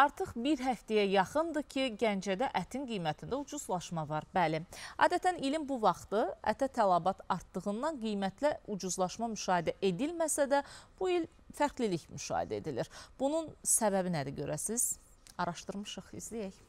Artıq bir həftəyə yaxındır ki, Gəncədə ətin qiymətində ucuzlaşma var, bəli. Adətən ilin bu vaxtı ətə tələbat artdığından qiymətlə ucuzlaşma müşahidə edilməsə də, bu il fərqlilik müşahidə edilir. Bunun səbəbi nədir görəsiz? Araşdırmışıq, izləyək.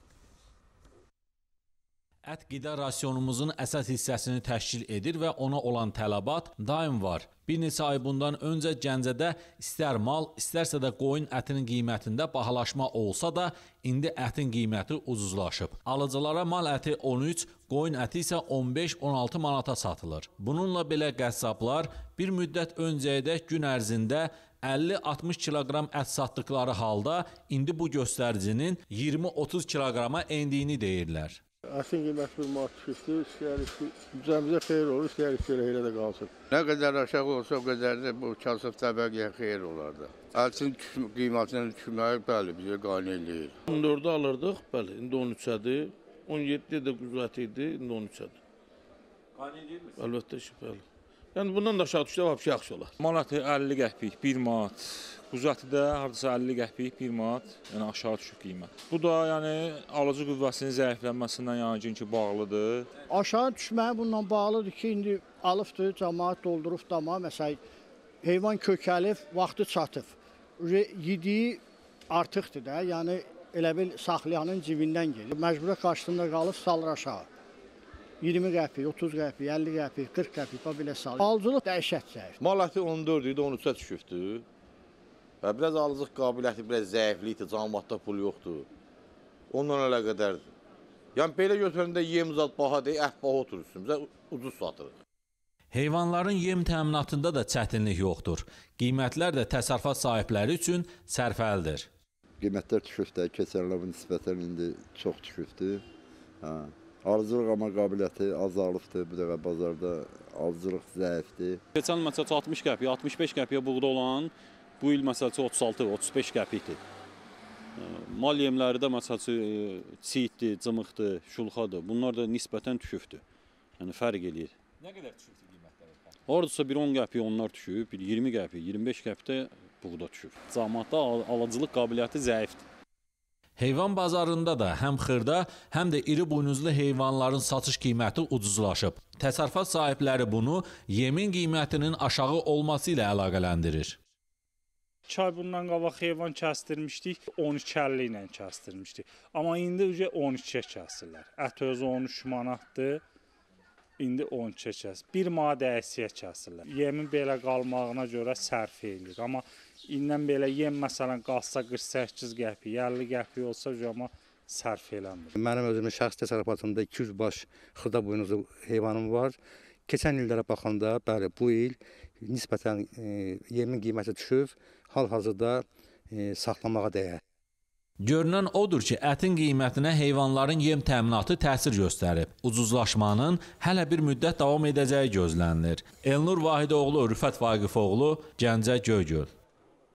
Ət qida rasionumuzun əsas hissəsini təşkil edir və ona olan tələbat daim var. Bir neçə ay bundan öncə Gəncədə istər mal, istərsə də qoyun ətinin qiymətində bahalaşma olsa da, indi ətin qiyməti ucuzlaşıb. Alıcılara mal əti 13, qoyun əti isə 15-16 manata satılır. Bununla belə qəssablar bir müddət öncəyədək gün ərzində 50-60 kiloqram ət satdıqları halda indi bu göstəricinin 20-30 kiloqrama endiyini deyirlər. Ətin qiyməti bir manat düşübdür. İstəyirik ki, üzərimizə xeyir olur, istəyirik ki, elə də qalsın. Nə qədər aşağı olsa, o qədər də bu kasıb təbəqiyə xeyir olar da. Ətin qiymətinin düşməyi, bəli, bizə qane eləyir. 14-də alırdıq, bəli, indi 13-ədir. 17-də də qüzət idi, indi 13-ədir. Qane eləyirmiş? Əlbəttə ki, bəli. Yəni bundan da aşağı düşsə, vəbşi yaxşı olar. Manatı 50 qəpik, 1 manat. Quzu də hardasa 50 qəpik 1 manat, yəni aşağı düşüb qiymət. Bu da yəni alıcı qüvvəsinin zəiflənməsindən yəqin ki, bağlıdır. Aşağı düşməyi bununla bağlıdır ki, indi alıbdı cəmaət doldurub dama, məsələn, heyvan kökəlib, vaxtı çatıb. Yediyi artıqdır da, yəni elə bil saxlayanın cibindən gedir. Məcbura qarşısında qalıb salır aşağı. 20 qəpik, 30 qəpik, 50 qəpik, 40 qəpik belə salır. Alıcılıq dəhşət zəif. Mal əti 14 idi, 13-ə düşübdür. Və biraz alıcıq qabiliyyəti, biraz zəiflikdir, camatda pul yoxdur. Ondan elə qədərdir. Yəni, belə götürəndə yem zat baha deyil, ət baha oturursun. Bizə ucuz satırıq. Heyvanların yem təminatında da çətinlik yoxdur. Qiymətlər də təsərrüfat sahibləri üçün sərfəldir. Qiymətlər düşübdür, keçənlərin nisbətən indi çox düşübdür. Hə. Alıcılıq amma qabiliyyəti azalıbdır. Bu dəfə bazarda alıcılıq zəifdir. Keçən məsələn 60 qəpiyə, 65 qəpiyə buğda olan Bu il məsəlçi 36-35 qəpikdir. Mal yemləri də məsəlçi çiyiddir, cımıqdır, şulxadır. Bunlar da nisbətən düşübdür. Yəni fərq eləyir. Nə qədər düşübdür qiymətləri? Hardasa bir 10 qəpik onlar düşüb, bir 20 qəpik, 25 qəpikdə buğda düşüb. Cəmiyyətdə al alıcılıq qabiliyyəti zəifdir. Heyvan bazarında da həm xırda, həm də iri buynuzlu heyvanların satış qiyməti ucuzlaşıb. Təsərrüfat sahibləri bunu yemin qiymətinin aşağı olması ilə əlaqələndirir. 2 ay bundan qabaq heyvan kəsdirmişdik, 12 əlli ilə kəsdirmişdik. Amma indi ücə 12-yə kəsirlər. Ət özü 13 manatdır. İndi 12-yə kəs. Bir madə əksiyə kəsirlər. Yemin belə qalmağına görə sərf edilir. Amma indən belə yem məsələn qalsa 48 qəpik, 50 qəpik olsa amma sərf eləmir. Mənim özümün şəxsi təsərrüfatımda 200 baş xırda buynuzlu heyvanım var. Keçən illərə baxanda, bəli, bu il nisbətən e, yemin qiyməti düşüb, hal-hazırda e, saxlamağa dəyər. Görünən odur ki, ətin qiymətinə heyvanların yem təminatı təsir göstərib. Ucuzlaşmanın hələ bir müddət davam edəcəyi gözlənilir. Elnur Vahidoğlu, Rüfət Vaqifoğlu, Gəncə Göygöl.